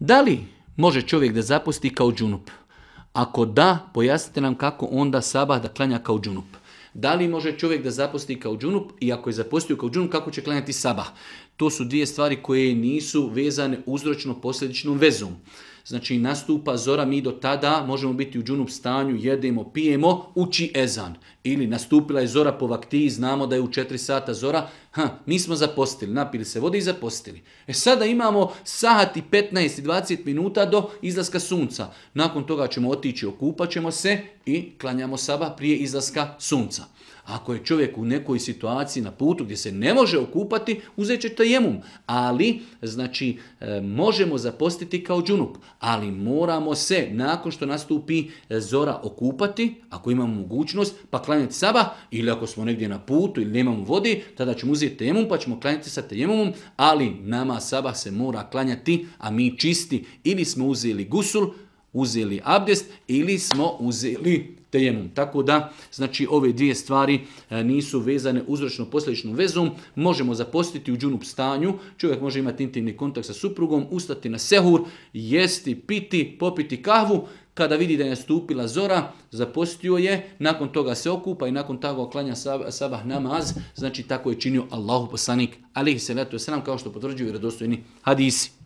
Da li može čovjek da zapusti kao džunup? Ako da, pojasnite nam kako onda sabah da klanja kao džunup. Da li može čovjek da zapusti kao džunup i ako je zapustio kao džunup, kako će klanjati sabah? To su dvije stvari koje nisu vezane uzročno posljedičnom vezom. Znači nastupa zora, mi do tada možemo biti u džunup stanju, jedemo, pijemo, uči ezan. Ili nastupila je zora po vakti, znamo da je u četiri sata zora, Ha, mi smo zapostili, napili se vode i zapostili. E sada imamo i 15 i 20 minuta do izlaska sunca. Nakon toga ćemo otići, okupat ćemo se i klanjamo saba prije izlaska sunca. Ako je čovjek u nekoj situaciji na putu gdje se ne može okupati, uzet će tajemum. Ali, znači, e, možemo zapostiti kao džunup, ali moramo se nakon što nastupi e, zora okupati, ako imamo mogućnost, pa klanjati saba, ili ako smo negdje na putu ili nemamo vodi, tada ćemo uzeti će tejemum, pa ćemo klanjati sa temom, ali nama sabah se mora klanjati, a mi čisti ili smo uzeli gusul, uzeli abdest ili smo uzeli tejemum. Tako da, znači, ove dvije stvari e, nisu vezane uzročno posljedičnom vezom. Možemo zapostiti u džunup stanju, čovjek može imati intimni kontakt sa suprugom, ustati na sehur, jesti, piti, popiti kahvu, kada vidi da je nastupila zora, zapostio je, nakon toga se okupa i nakon toga oklanja sabah namaz. Znači tako je činio Allahu poslanik, alihi salatu wasalam, kao što potvrđuju vjerodostojni hadisi.